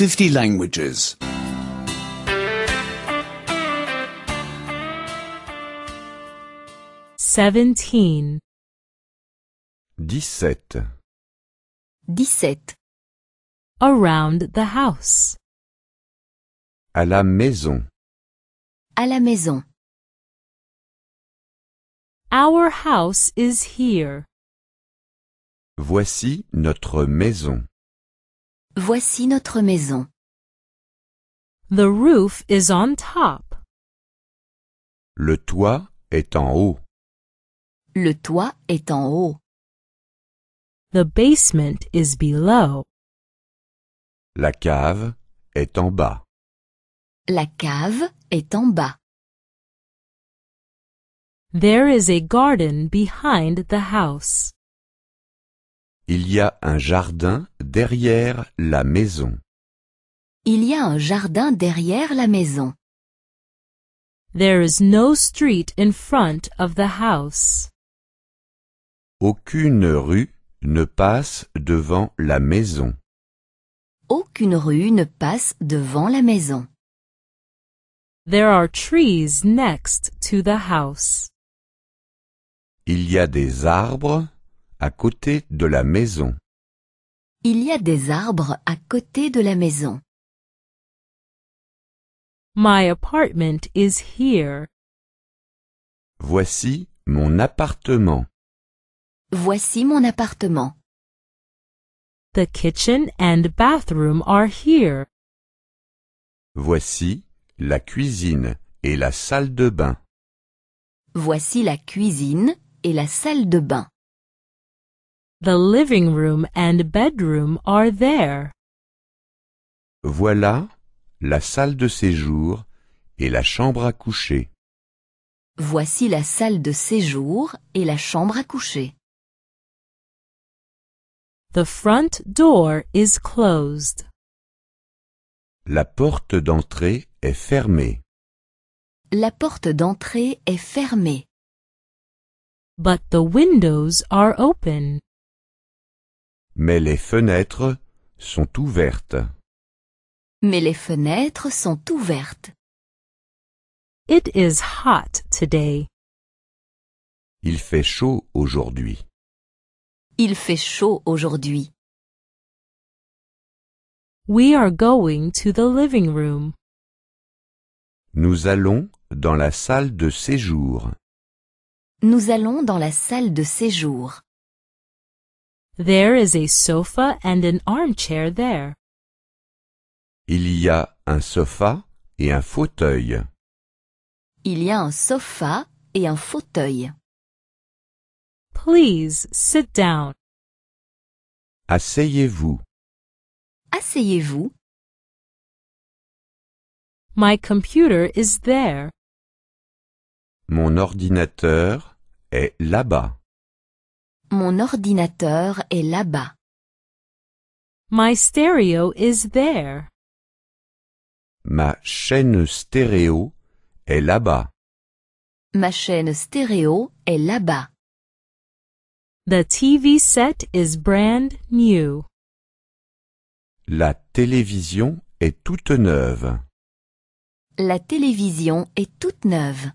50 languages. 17 17. Around the house. À la maison. À la maison. Our house is here. Voici notre maison. Voici notre maison. The roof is on top. Le toit est en haut. Le toit est en haut. The basement is below. La cave est en bas. La cave est en bas. There is a garden behind the house. Il y a un jardin derrière la maison. Il y a un jardin derrière la maison. There is no street in front of the house. Aucune rue ne passe devant la maison. Aucune rue ne passe devant la maison. There are trees next to the house. Il y a des arbres à côté de la maison. Il y a des arbres à côté de la maison. My apartment is here. Voici mon appartement. Voici mon appartement. The kitchen and bathroom are here. Voici la cuisine et la salle de bain. Voici la cuisine et la salle de bain. The living room and bedroom are there. Voilà la salle de séjour et la chambre à coucher. Voici la salle de séjour et la chambre à coucher. The front door is closed. La porte d'entrée est fermée. La porte d'entrée est fermée. But the windows are open. Mais les fenêtres sont ouvertes. Mais les fenêtres sont ouvertes. It is hot today. Il fait chaud aujourd'hui. Il fait chaud aujourd'hui. We are going to the living room. Nous allons dans la salle de séjour. Nous allons dans la salle de séjour. There is a sofa and an armchair there. Il y a un sofa et un fauteuil. Il y a un sofa et un fauteuil. Please sit down. Asseyez-vous. Asseyez-vous. My computer is there. Mon ordinateur est là-bas. Mon ordinateur est là-bas. My stereo is there. Ma chaîne stéréo est là-bas. Ma chaîne stéréo est là-bas. The TV set is brand new. La télévision est toute neuve. La télévision est toute neuve.